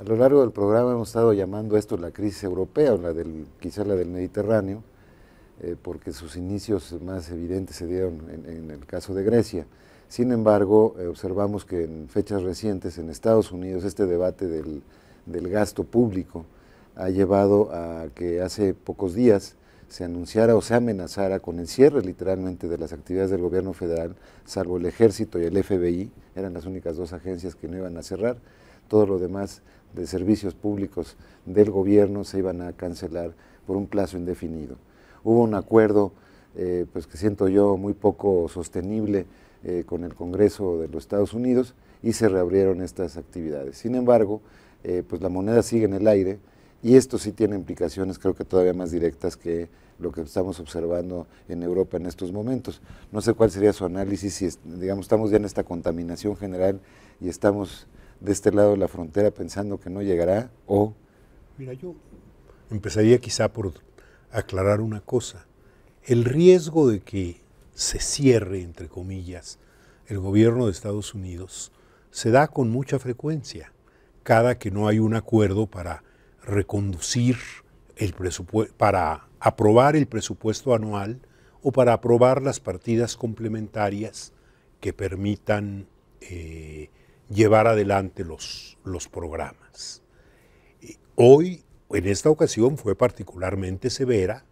A lo largo del programa hemos estado llamando esto la crisis europea, o la del, quizá la del Mediterráneo, eh, porque sus inicios más evidentes se dieron en, el caso de Grecia. Sin embargo, eh, observamos que en fechas recientes en Estados Unidos este debate del, del gasto público ha llevado a que hace pocos días se anunciara o se amenazara con el cierre literalmente de las actividades del gobierno federal, salvo el ejército y el FBI, eran las únicas dos agencias que no iban a cerrar todo lo demás de servicios públicos del gobierno se iban a cancelar por un plazo indefinido. Hubo un acuerdo, eh, pues que siento yo muy poco sostenible eh, con el Congreso de los Estados Unidos y se reabrieron estas actividades. Sin embargo, eh, pues la moneda sigue en el aire y esto sí tiene implicaciones creo que todavía más directas que lo que estamos observando en Europa en estos momentos. No sé cuál sería su análisis si digamos estamos ya en esta contaminación general y estamos de este lado de la frontera pensando que no llegará o... Mira, yo empezaría quizá por aclarar una cosa. El riesgo de que se cierre, entre comillas, el gobierno de Estados Unidos se da con mucha frecuencia, cada que no hay un acuerdo para reconducir el presupuesto, para aprobar el presupuesto anual o para aprobar las partidas complementarias que permitan eh, llevar adelante los, los programas. Hoy, en esta ocasión, fue particularmente severa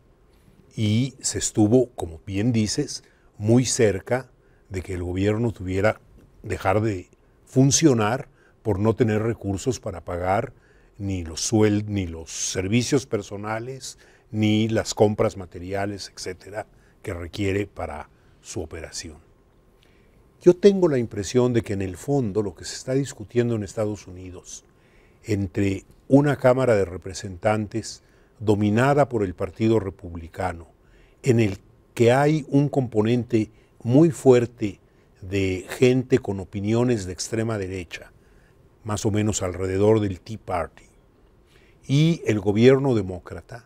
y se estuvo, como bien dices, muy cerca de que el gobierno tuviera dejar de funcionar por no tener recursos para pagar ni los sueldos, ni los servicios personales, ni las compras materiales, etcétera, que requiere para su operación. Yo tengo la impresión de que en el fondo lo que se está discutiendo en Estados Unidos entre una Cámara de Representantes dominada por el Partido Republicano, en el que hay un componente muy fuerte de gente con opiniones de extrema derecha, más o menos alrededor del Tea Party, y el gobierno demócrata,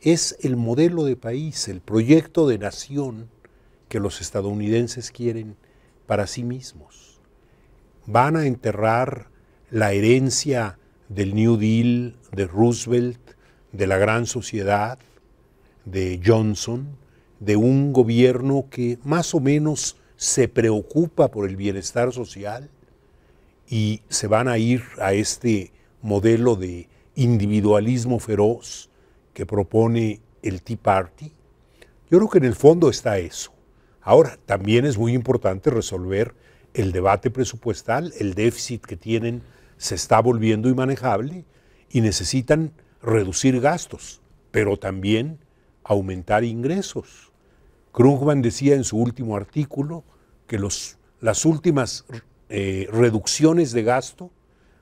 es el modelo de país, el proyecto de nación que los estadounidenses quieren para sí mismos. Van a enterrar la herencia del New Deal, de Roosevelt, de la Gran Sociedad, de Johnson, de un gobierno que más o menos se preocupa por el bienestar social y se van a ir a este modelo de individualismo feroz que propone el Tea Party. Yo creo que en el fondo está eso. Ahora, también es muy importante resolver el debate presupuestal, el déficit que tienen se está volviendo inmanejable y necesitan reducir gastos, pero también aumentar ingresos. Krugman decía en su último artículo que las últimas eh, reducciones de gasto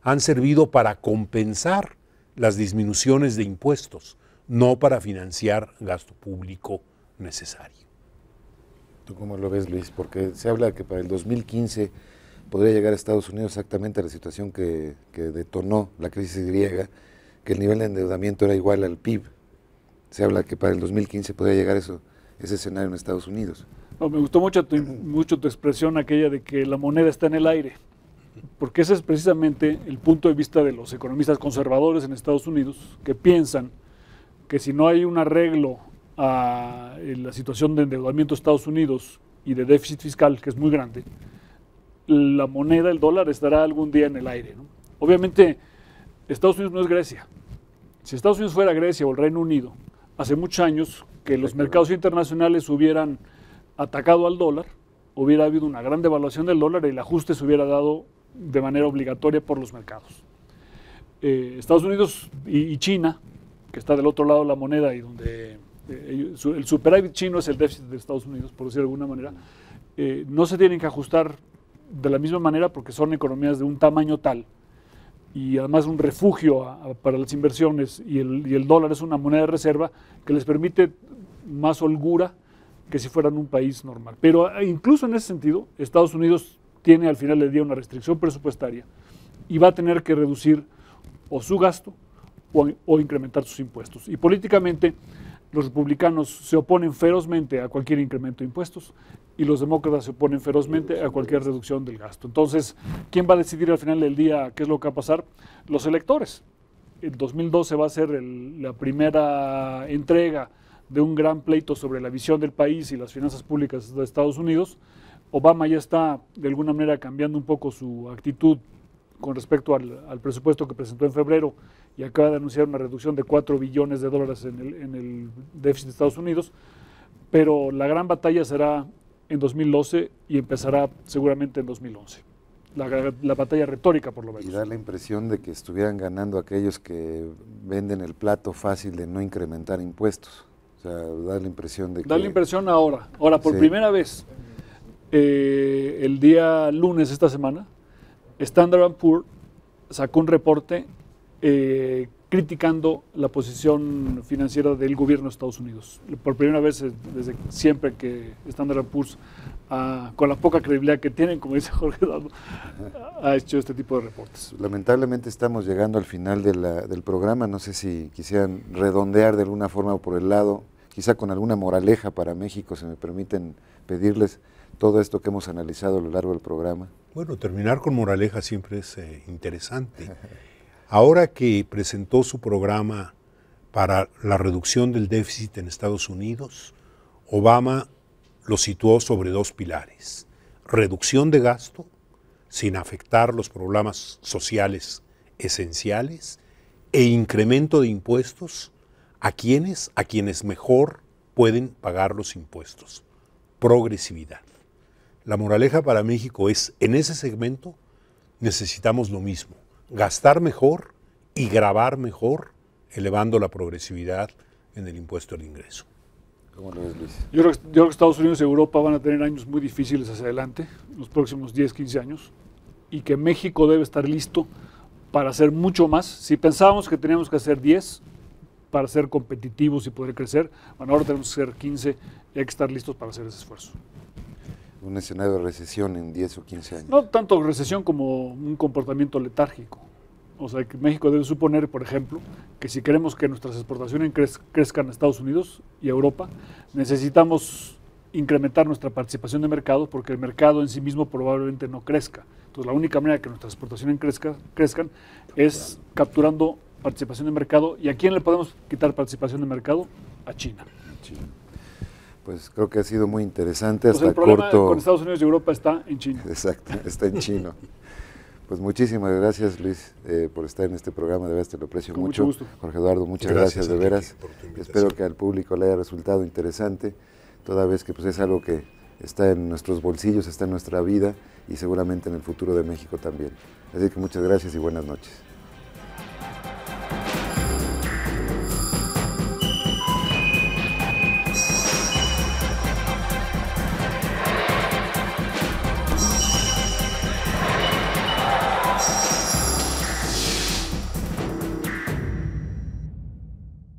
han servido para compensar las disminuciones de impuestos, no para financiar gasto público necesario. ¿Tú cómo lo ves, Luis? Porque se habla que para el 2015 podría llegar a Estados Unidos exactamente a la situación que, detonó la crisis griega, que el nivel de endeudamiento era igual al PIB. Se habla que para el 2015 podría llegar eso, ese escenario en Estados Unidos. me gustó mucho tu, mucho tu expresión aquella de que la moneda está en el aire, porque ese es precisamente el punto de vista de los economistas conservadores en Estados Unidos, que piensan que si no hay un arreglo a eh, la situación de endeudamiento de Estados Unidos y de déficit fiscal, que es muy grande, la moneda, el dólar, estará algún día en el aire. Obviamente, Estados Unidos no es Grecia. Si Estados Unidos fuera Grecia o el Reino Unido, hace muchos años que los mercados internacionales hubieran atacado al dólar, hubiera habido una gran devaluación del dólar y el ajuste se hubiera dado de manera obligatoria por los mercados. Eh, Estados Unidos y, y, China, que está del otro lado de la moneda y donde eh, el superávit chino es el déficit de Estados Unidos, por decirlo de alguna manera, eh, no se tienen que ajustar de la misma manera porque son economías de un tamaño tal y además un refugio para las inversiones y el, dólar es una moneda de reserva que les permite más holgura que si fueran un país normal. Pero eh, incluso en ese sentido, Estados Unidos tiene al final del día una restricción presupuestaria y va a tener que reducir o su gasto o, o incrementar sus impuestos. Y políticamente los republicanos se oponen ferozmente a cualquier incremento de impuestos y los demócratas se oponen ferozmente a cualquier reducción del gasto. Entonces, ¿quién va a decidir al final del día qué es lo que va a pasar? Los electores. El 2012 va a ser la primera entrega de un gran pleito sobre la visión del país y las finanzas públicas de Estados Unidos. Obama ya está de alguna manera cambiando un poco su actitud con respecto al, al presupuesto que presentó en febrero y acaba de anunciar una reducción de 4 billones de dólares en el, déficit de Estados Unidos, pero la gran batalla será en 2012 y empezará seguramente en 2011. La, batalla retórica, por lo menos. Y da la impresión de que estuvieran ganando aquellos que venden el plato fácil de no incrementar impuestos. O sea, da la impresión de que... Da la impresión ahora. Ahora, por primera vez, eh, el día lunes esta semana, Standard Poor's sacó un reporte eh, criticando la posición financiera del gobierno de Estados Unidos. Por primera vez eh, desde siempre que Standard Poor's, ah, con la poca credibilidad que tienen, como dice Jorge Dado, ha hecho este tipo de reportes. Lamentablemente estamos llegando al final del programa. No sé si quisieran redondear de alguna forma o por el lado, quizá con alguna moraleja para México, si me permiten pedirles todo esto que hemos analizado a lo largo del programa. Bueno, terminar con moraleja siempre es eh, interesante. Ahora que presentó su programa para la reducción del déficit en Estados Unidos, Obama lo situó sobre dos pilares. Reducción de gasto, sin afectar los problemas sociales esenciales, e incremento de impuestos a quienes, a quienes mejor pueden pagar los impuestos. Progresividad. La moraleja para México es, en ese segmento necesitamos lo mismo gastar mejor y grabar mejor, elevando la progresividad en el impuesto al ingreso. Yo, creo, yo creo, que Estados Unidos y Europa van a tener años muy difíciles hacia adelante, los próximos 10, 15 años, y que México debe estar listo para hacer mucho más. Si pensábamos que teníamos que hacer 10 para ser competitivos y poder crecer, bueno, ahora tenemos que hacer 15 y hay que estar listos para hacer ese esfuerzo un escenario de recesión en 10 o 15 años. No tanto recesión como un comportamiento letárgico. O sea, que México debe suponer, por ejemplo, que si queremos que nuestras exportaciones crezcan a Estados Unidos y Europa, necesitamos incrementar nuestra participación de mercado porque el mercado en sí mismo probablemente no crezca. Entonces, la única manera que nuestras exportaciones crezcan es capturando participación de mercado. ¿Y a quién le podemos quitar participación de mercado? A China. Pues creo que ha sido muy interesante. Pues el problema con Estados Unidos y Europa está en China. Exacto, está en chino. Pues muchísimas gracias, Luis, eh, por estar en este programa. De veras te lo aprecio con mucho. gusto. Jorge Eduardo, muchas gracias, de veras. Espero que al público le haya resultado interesante, toda vez que pues, es algo que está en nuestros bolsillos, está en nuestra vida y seguramente en el futuro de México también. Así que muchas gracias y buenas noches.